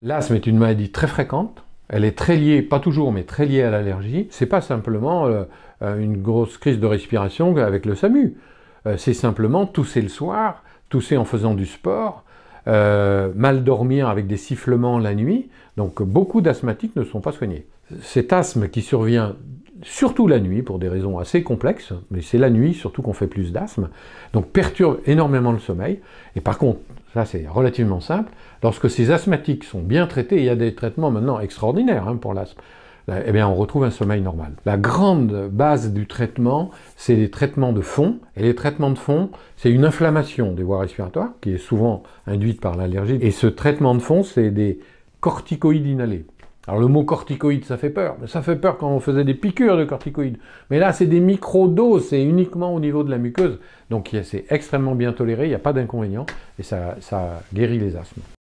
L'asthme est une maladie très fréquente. Elle est très liée, pas toujours, mais très liée à l'allergie. C'est pas simplement euh, euh, une grosse crise de respiration avec le SAMU. Euh, c'est simplement tousser le soir, tousser en faisant du sport, mal dormir avec des sifflements la nuit. Donc beaucoup d'asthmatiques ne sont pas soignés. Cet asthme qui survient surtout la nuit pour des raisons assez complexes, mais c'est la nuit surtout qu'on fait plus d'asthme, donc perturbe énormément le sommeil. Et par contre, ça, c'est relativement simple. Lorsque ces asthmatiques sont bien traités, il y a des traitements maintenant extraordinaires hein, pour l'asthme. Eh bien, on retrouve un sommeil normal. La grande base du traitement, c'est les traitements de fond. Et les traitements de fond, c'est une inflammation des voies respiratoires qui est souvent induite par l'allergie. Et ce traitement de fond, c'est des corticoïdes inhalés. Alors le mot corticoïde, ça fait peur. Ça fait peur quand on faisait des piqûres de corticoïdes. Mais là, c'est des micro-doses, c'est uniquement au niveau de la muqueuse. Donc c'est extrêmement bien toléré, il n'y a pas d'inconvénient et ça, ça guérit les asthmes.